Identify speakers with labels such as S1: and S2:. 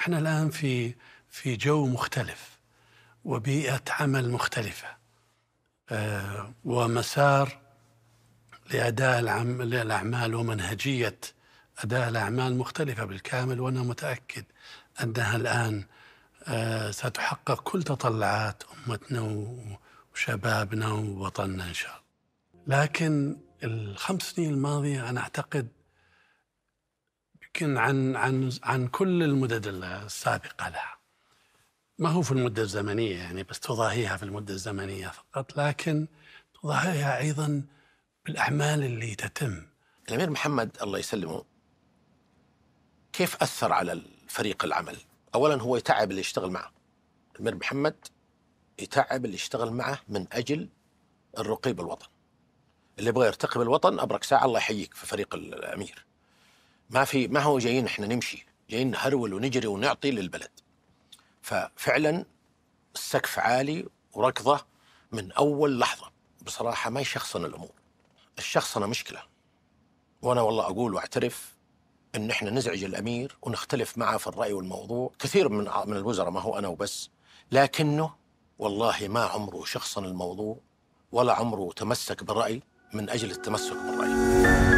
S1: احنا الان في في جو مختلف وبيئه عمل مختلفه آه، ومسار لاداء الاعمال ومنهجيه اداء الاعمال مختلفه بالكامل وانا متاكد انها الان آه، ستحقق كل تطلعات امتنا وشبابنا ووطننا ان شاء الله لكن الخمس سنين الماضيه انا اعتقد لكن عن عن عن كل المدد السابقه لها ما هو في المده الزمنيه يعني بس
S2: تضاهيها في المده الزمنيه
S1: فقط لكن تضاهيها ايضا بالاعمال اللي تتم
S2: الامير محمد الله يسلمه كيف اثر على فريق العمل؟ اولا هو يتعب اللي يشتغل معه الامير محمد يتعب اللي يشتغل معه من اجل الرقي بالوطن اللي يبغى يرتقي بالوطن ابرك ساعه الله يحييك في فريق الامير ما في ما هو جايين احنا نمشي جايين نهرول ونجري ونعطي للبلد ففعلا السقف عالي وركضه من اول لحظه بصراحه ما يشخصن الامور الشخصنه مشكله وانا والله اقول واعترف ان احنا نزعج الامير ونختلف معه في الراي والموضوع كثير من من الوزراء ما هو انا وبس لكنه والله ما عمره شخصن الموضوع ولا عمره تمسك بالراي من اجل التمسك بالراي